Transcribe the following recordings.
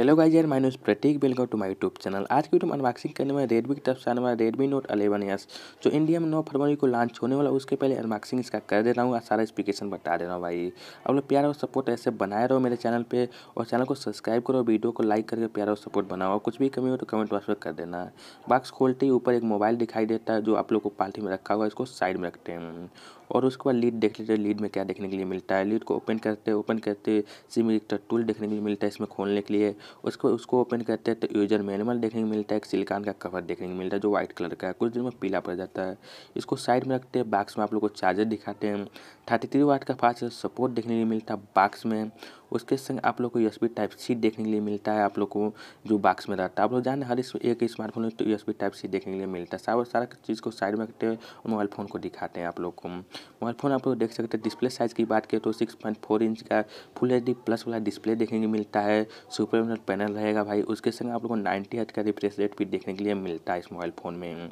hello guys यार माइनस Prateek welcome to my YouTube channel आज की वीडियो में अनबॉक्सिंग करने में रेडमी की तरफ से आने वाला रेडमी नोट अलेवन एस जो इंडिया में नौ फरवरी को लॉन्च होने वाला उसके पहले अनबॉक्सिंग इसका कर दे रहा हूँ सारा स्पीकेशन बता दे रहा हूँ भाई आप लोग प्यार और सपोर्ट ऐसे बनाए रहो मेरे चैनल पर और चैनल को सब्सक्राइब करो वीडियो को लाइक करके प्यार और सपोर्ट बनाओ और कुछ भी कमी हो तो कमेंट बॉक्स पर कर देना बॉक्स खोलते ही ऊपर एक मोबाइल दिखाई देता है जो आप लोग को पार्टी में रखा हुआ है इसको साइड में रखते हैं और उसके बाद लीड देख लेते हैं लीड में क्या देखने के लिए मिलता है लीड को ओपन करते ओपन करते सिम टूल देखने के लिए मिलता है इसमें खोलने के लिए उसको उसको ओपन करते हैं तो यूजर मैनुअल देखने को मिलता है एक सिलिकान का कवर देखने को मिलता है जो व्हाइट कलर का है कुछ दिन में पीला पड़ जाता है इसको साइड में रखते हैं बाक्स में आप लोग को चार्जर दिखाते हैं थर्टी थ्री वाट का फास्ट सपोर्ट देखने को मिलता है बाक्स में उसके संग आप लोग को यूएसबी टाइप सी देखने के लिए मिलता है आप लोग को जो बाक्स में रहता है आप लोग जाने हर एक स्मार्टफोन में तो यूएसबी टाइप सी देखने के लिए मिलता है सारा सारा चीज़ को साइड में रखते हैं मोबाइल फ़ोन को दिखाते हैं आप लोग को मोबाइल फ़ोन आप लोग देख सकते हैं डिस्प्ले साइज़ की बात करें तो सिक्स पॉइंट फोर इंच का फुल एच डी प्लस वाला डिस्प्ले देखने को मिलता है सुपर हंड्रेड पैनल रहेगा भाई उसके संग आप लोग को नाइन्टी हज का रिफ्रेश रेट भी देखने के लिए मिलता है इस मोबाइल फ़ोन में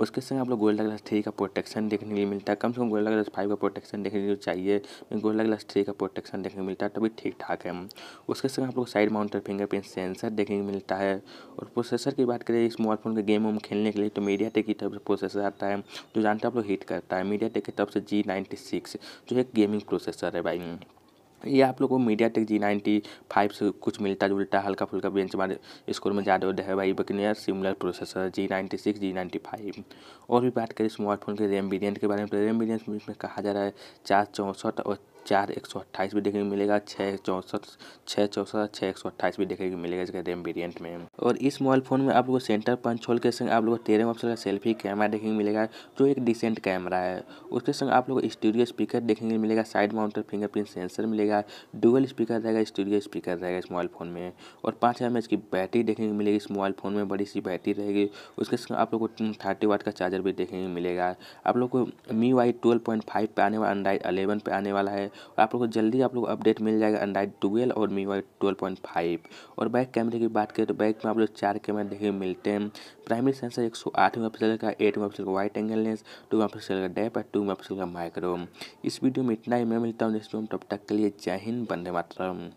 उसके संग आप लोग गोल्डा ग्लास थ्री का प्रोटेक्शन देखने के लिए मिलता है कम से कम गोल्डा ग्लास फाइव का प्रोटेक्शन देखने के लिए चाहिए गोल्डा ग्लास थ्री का प्रोटेक्शन देखने को मिलता है तभी ठीक ठाक है उसके संग आप लोग साइड माउंटर फिंगरप्रिंट सेंसर देखने को मिलता है और प्रोसेसर की बात करें इस मोबाइल फ़ोन के गेम वेम खेलने के लिए तो मीडिया टेक की तरफ से प्रोसेसर आता है जो जानते हैं आप लोग हीट करता है मीडिया टेक की तरफ से जी नाइन्टी सिक्स जो एक गेमिंग प्रोसेसर है भाई ये आप लोगों को MediaTek G ninety five से कुछ मिलता जुलता हल्का फुल्का बेंच मार स्कोर में ज़्यादा होता है भाई बकनियर similar processor G ninety six G ninety five और भी बात करें स्मार्टफोन के रैम वेरियंट के बारे में रैम तो वेरियंट में कहा जा रहा है चार चौंसठ और चार एक सौ अट्ठाईस भी देखने को मिलेगा छः चौंसठ छः चौंसठ छः एक सौ अट्ठाईस भी देखने को मिलेगा इसका रैम वेरियंट में और इस मोबाइल फोन में आप लोगों को सेंटर पंच होल के संग आप लोगों को तेरह मेगा का सेल्फी कैमरा देखने को मिलेगा जो एक डिसेंट कैमरा है उसके संग आप लोग को स्टूडियो स्पीकर देखने को मिलेगा साइड माउंटेड फिंगरप्रिंट सेंसर मिलेगा डुअल स्पीकर रहेगा स्टूडियो स्पीकर रहेगा इस मोबाइल फोन में और पाँच हज़ार की बैटरी देखने को मिलेगी इस मोबाइल फोन में बड़ी सी बैटरी रहेगी उसके संग आप लोग को थर्टी वाट का चार्जर भी देखने को मिलेगा आप लोग को MIUI twelve point five पर आने वाला एंड्राइड अलेवन पर आने वाला है और आप लोग को जल्दी आप लोग अपडेट मिल जाएगा एंड्राइड ट्वेल्व और MIUI twelve point five और बैक कैमरे की बात करें तो बैक में आप लोग चार कैमरे देखने मिलते हैं प्राइमरी सेंसर एक सौ आठ मेगा का एट मेगा का wide angle lens two mega का डेप और टू मेगा का माइक्रो इस वीडियो में इतना ही मैं मिलता हूँ जिसमें हम तब तक के लिए जय हिंद बंदे मातरम